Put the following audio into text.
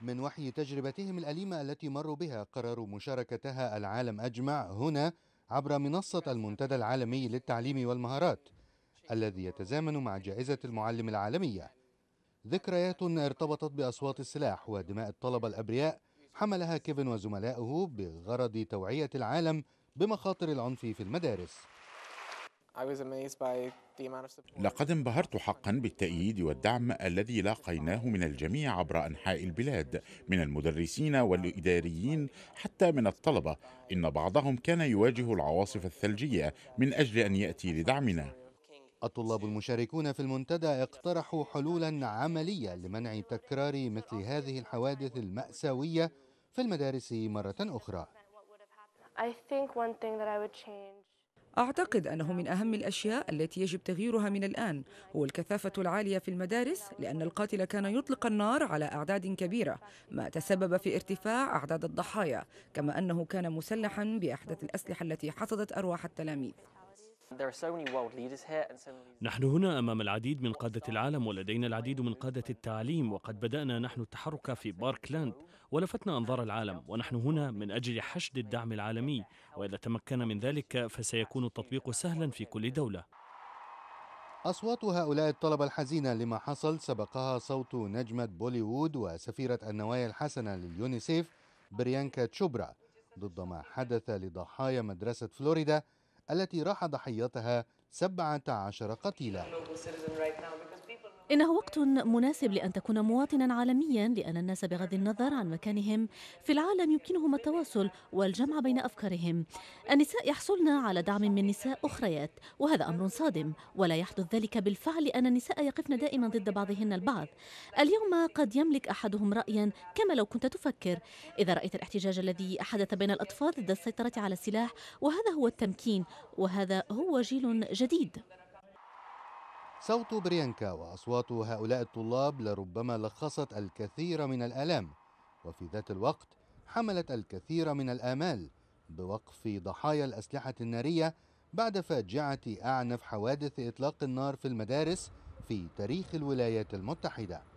من وحي تجربتهم الأليمة التي مروا بها قرروا مشاركتها العالم أجمع هنا عبر منصة المنتدى العالمي للتعليم والمهارات الذي يتزامن مع جائزة المعلم العالمية ذكريات ارتبطت بأصوات السلاح ودماء الطلبة الأبرياء حملها كيفن وزملائه بغرض توعية العالم بمخاطر العنف في المدارس لقد انبهرت حقا بالتأييد والدعم الذي لاقيناه من الجميع عبر أنحاء البلاد من المدرسين والإداريين حتى من الطلبة إن بعضهم كان يواجه العواصف الثلجية من أجل أن يأتي لدعمنا الطلاب المشاركون في المنتدى اقترحوا حلولا عملية لمنع تكرار مثل هذه الحوادث المأساوية في المدارس مرة أخرى I think one thing that I would change أعتقد أنه من أهم الأشياء التي يجب تغييرها من الآن هو الكثافة العالية في المدارس لأن القاتل كان يطلق النار على أعداد كبيرة ما تسبب في ارتفاع أعداد الضحايا كما أنه كان مسلحا بأحدث الأسلحة التي حصدت أرواح التلاميذ نحن هنا أمام العديد من قادة العالم ولدينا العديد من قادة التعليم وقد بدأنا نحن التحرك في باركلاند ولفتنا أنظار العالم ونحن هنا من أجل حشد الدعم العالمي وإذا تمكن من ذلك فسيكون التطبيق سهلا في كل دولة أصوات هؤلاء الطلبة الحزينة لما حصل سبقها صوت نجمة بوليوود وسفيرة النوايا الحسنة لليونيسيف بريانكا تشوبرا ضد ما حدث لضحايا مدرسة فلوريدا التي راح ضحيتها 17 قتيلا إنه وقت مناسب لأن تكون مواطنا عالميا لأن الناس بغض النظر عن مكانهم في العالم يمكنهم التواصل والجمع بين أفكارهم النساء يحصلن على دعم من نساء أخريات وهذا أمر صادم ولا يحدث ذلك بالفعل أن النساء يقفن دائما ضد بعضهن البعض اليوم قد يملك أحدهم رأيا كما لو كنت تفكر إذا رأيت الاحتجاج الذي حدث بين الأطفال ضد السيطرة على السلاح وهذا هو التمكين وهذا هو جيل جديد صوت بريانكا وأصوات هؤلاء الطلاب لربما لخصت الكثير من الآلام وفي ذات الوقت حملت الكثير من الآمال بوقف ضحايا الأسلحة النارية بعد فاجعة أعنف حوادث إطلاق النار في المدارس في تاريخ الولايات المتحدة